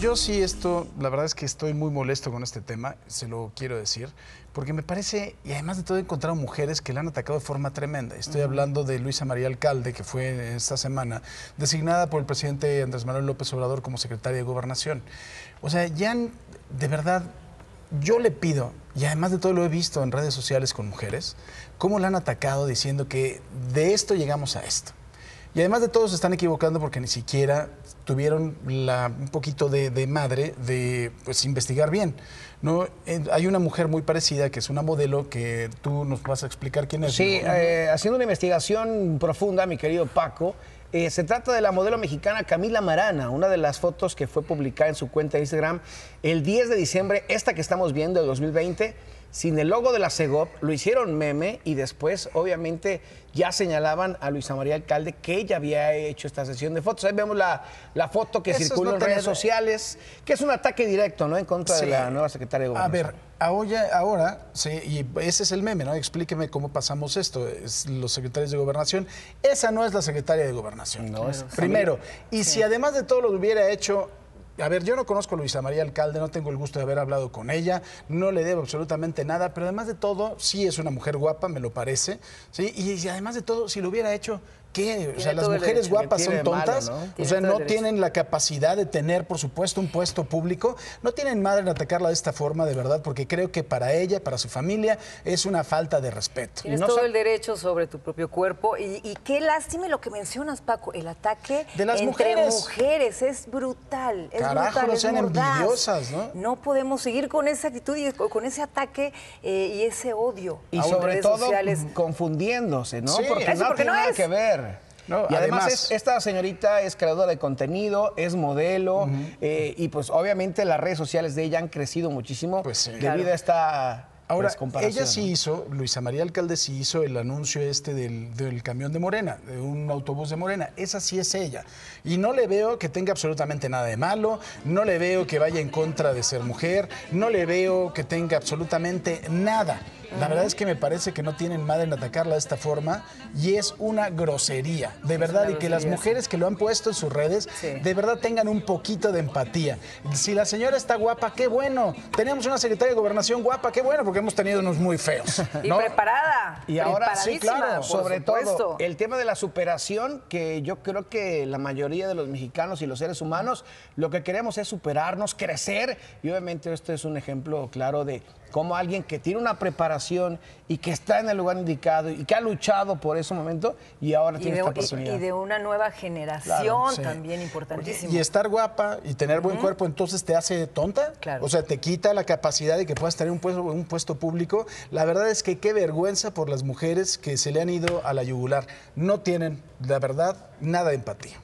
yo sí esto, la verdad es que estoy muy molesto con este tema, se lo quiero decir, porque me parece, y además de todo he encontrado mujeres que la han atacado de forma tremenda. Estoy hablando de Luisa María Alcalde, que fue esta semana designada por el presidente Andrés Manuel López Obrador como secretaria de Gobernación. O sea, ya de verdad, yo le pido, y además de todo lo he visto en redes sociales con mujeres, cómo la han atacado diciendo que de esto llegamos a esto. Y además de todo se están equivocando porque ni siquiera tuvieron un poquito de, madre de pues, investigar bien. ¿no? hay una mujer muy parecida que es una modelo que tú nos vas a explicar quién es. Sí, eh, haciendo una investigación profunda, mi querido Paco, eh, se trata de la modelo mexicana Camila Marana, una de las fotos que fue publicada en su cuenta de Instagram el 10 de diciembre, esta que estamos viendo, el 2020 sin el logo de la CEGOP, lo hicieron meme y después, obviamente, ya señalaban a Luisa María Alcalde que ella había hecho esta sesión de fotos. Ahí vemos la, la foto que circula en redes sociales, que es un ataque directo, ¿no? En contra de la nueva secretaria de Gobernación. A ver, ahora, ahora sí, y ese es el meme, ¿no? Explíqueme cómo pasamos esto, los secretarios de Gobernación. Esa no es la secretaria de Gobernación. No, es primero. Y si además de todo lo que hubiera hecho a ver, yo no conozco a Luisa María Alcalde, no tengo el gusto de haber hablado con ella, no le debo absolutamente nada, pero además de todo, sí es una mujer guapa, me lo parece, ¿sí? Y además de todo, si lo hubiera hecho, ¿qué? O sea, las mujeres guapas son tontas, o sea, no tienen la capacidad de tener, por supuesto, un puesto público, no tienen madre en atacarla de esta forma, de verdad, porque creo que para ella, para su familia, es una falta de respeto. Tienes todo el derecho sobre tu propio cuerpo y, qué lástima lo que mencionas, Paco, el ataque de las entre mujeres. es brutal, no podemos seguir con esa actitud y con ese ataque eh, y ese odio. Y sobre todo confundiéndose, ¿no? porque no tiene nada que ver. además, esta señorita es creadora de contenido, es modelo, eh, y pues obviamente las redes sociales de ella han crecido muchísimo pues debido a esta Ahora, ella sí hizo, Luisa María Alcalde sí hizo el anuncio este del, del, camión de Morena, de un autobús de Morena. Esa sí es ella. Y no le veo que tenga absolutamente nada de malo, no le veo que vaya en contra de ser mujer, no le veo que tenga absolutamente nada. La verdad es que me parece que no tienen madre en atacarla de esta forma y es una grosería, de verdad, y que las mujeres que lo han puesto en sus redes, de verdad tengan un poquito de empatía. Si la señora está guapa, qué bueno. Tenemos una secretaria de gobernación guapa, qué bueno, porque hemos tenido unos muy feos. Y preparada. Y ahora sí, claro, sobre todo el tema de la superación, que yo creo que la mayoría de los mexicanos y los seres humanos lo que queremos es superarnos, crecer, y obviamente esto es un ejemplo claro de cómo alguien que tiene una preparación y que está en el lugar indicado y que ha luchado por ese momento y ahora tiene de, esta oportunidad. Y, de una nueva generación también importante Y, estar guapa y tener buen cuerpo entonces te hace tonta. Claro. O sea, te quita la capacidad de que puedas tener un puesto, un puesto público. La verdad es que qué vergüenza por las mujeres que se le han ido a la yugular. No tienen, la verdad, nada de empatía.